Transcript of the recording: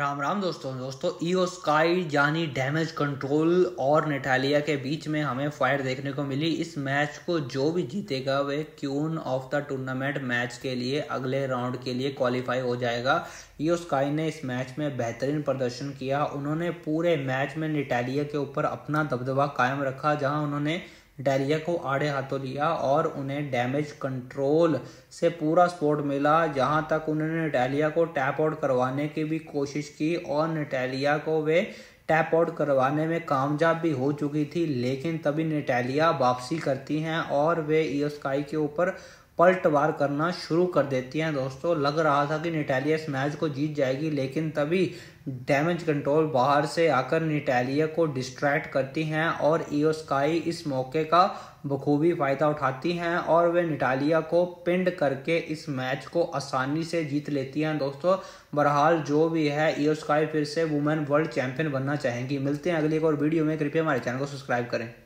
राम राम दोस्तों दोस्तों ईओ स्काई यानी डैमेज कंट्रोल और नेटालिया के बीच में हमें फाइट देखने को मिली इस मैच को जो भी जीतेगा वह queen of the tournament match के लिए अगले राउंड के लिए क्वालिफाई हो जाएगा ईओ स्काई ने इस मैच में बेहतरीन प्रदर्शन किया उन्होंने पूरे मैच में नेटालिया के ऊपर अपना दबदबा कायम रखा जहां उन्होंने डायरिया को आड़े हाथों लिया और उन्हें डैमेज कंट्रोल से पूरा सपोर्ट मिला जहां तक उन्होंने नटालिया को टैप आउट करवाने की भी कोशिश की और नटैलिया को वे टैप आउट करवाने में कामयाब भी हो चुकी थी लेकिन तभी नेटालिया वापसी करती हैं और वे ईस्काई के ऊपर पलटवार करना शुरू कर देती हैं दोस्तों लग रहा था कि निटालिया इस मैच को जीत जाएगी लेकिन तभी डैमेज कंट्रोल बाहर से आकर निटालिया को डिस्ट्रैक्ट करती हैं और ईस्काई इस मौके का बखूबी फ़ायदा उठाती हैं और वे निटालिया को पिंड करके इस मैच को आसानी से जीत लेती हैं दोस्तों बहरहाल जो भी है ईस्काई फिर से वुमेन वर्ल्ड चैंपियन बनना चाहेंगी मिलते हैं अगले एक और वीडियो में कृपया हमारे चैनल को सब्सक्राइब करें